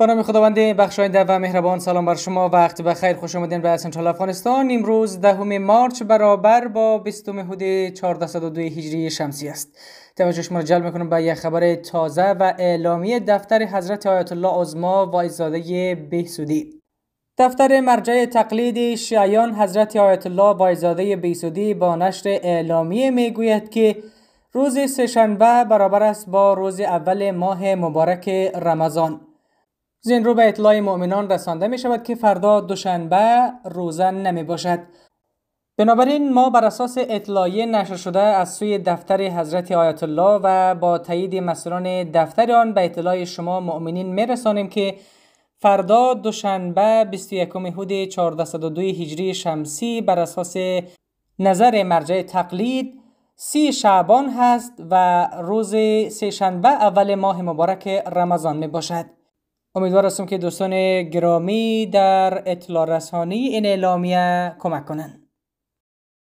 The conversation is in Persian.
به نام خداوند بخشاینده و مهربان سلام بر شما وقت بخیر خوش آمدین به سنترال افغانستان امروز دهم مارچ برابر با 20 هود 1402 هجری شمسی است توجه شما را جلب میکنم به یک خبر تازه و اعلامی دفتر حضرت آیت الله عظما وایزاده بهسودی دفتر مرجع تقلید شیعیان حضرت آیت الله ایزاده بهسودی با نشر اعلامیه میگوید که روز سهشنبه برابر است با روز اول ماه مبارک رمضان زین رو به اطلاع مؤمنان رسانده می شود که فردا دوشنبه روزن نمی باشد. بنابراین ما بر اساس اطلاعیه نشر شده از سوی دفتر حضرت آیت الله و با تایید مسئولان دفتر آن به اطلاع شما مؤمنین می رسانیم که فردا دوشنبه 21 هود 1402 هجری شمسی بر اساس نظر مرجع تقلید سی شعبان هست و روز سه شنبه اول ماه مبارک رمضان می باشد. امیدوار هستم که دوستان گرامی در اطلاع رسانی این اعلامیه کمک کنند